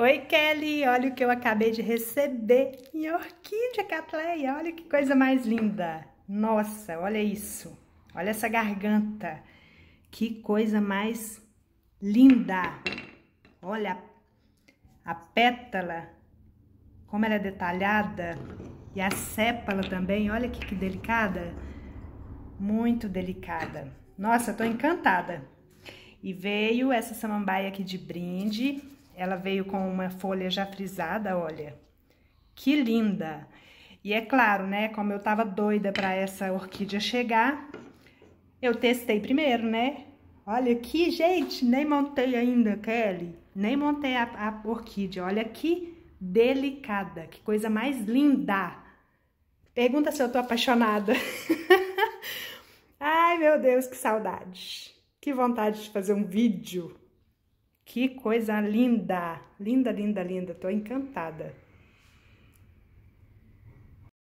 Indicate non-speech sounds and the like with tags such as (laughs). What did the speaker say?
Oi, Kelly! Olha o que eu acabei de receber! em orquídea catleia! Olha que coisa mais linda! Nossa, olha isso! Olha essa garganta! Que coisa mais linda! Olha a pétala, como ela é detalhada! E a sépala também, olha que, que delicada! Muito delicada! Nossa, estou tô encantada! E veio essa samambaia aqui de brinde ela veio com uma folha já frisada, olha. Que linda! E é claro, né, como eu tava doida para essa orquídea chegar, eu testei primeiro, né? Olha aqui, gente, nem montei ainda, Kelly. Nem montei a, a orquídea. Olha que delicada, que coisa mais linda. Pergunta se eu tô apaixonada. (laughs) Ai, meu Deus, que saudade. Que vontade de fazer um vídeo que coisa linda! Linda, linda, linda. Tô encantada.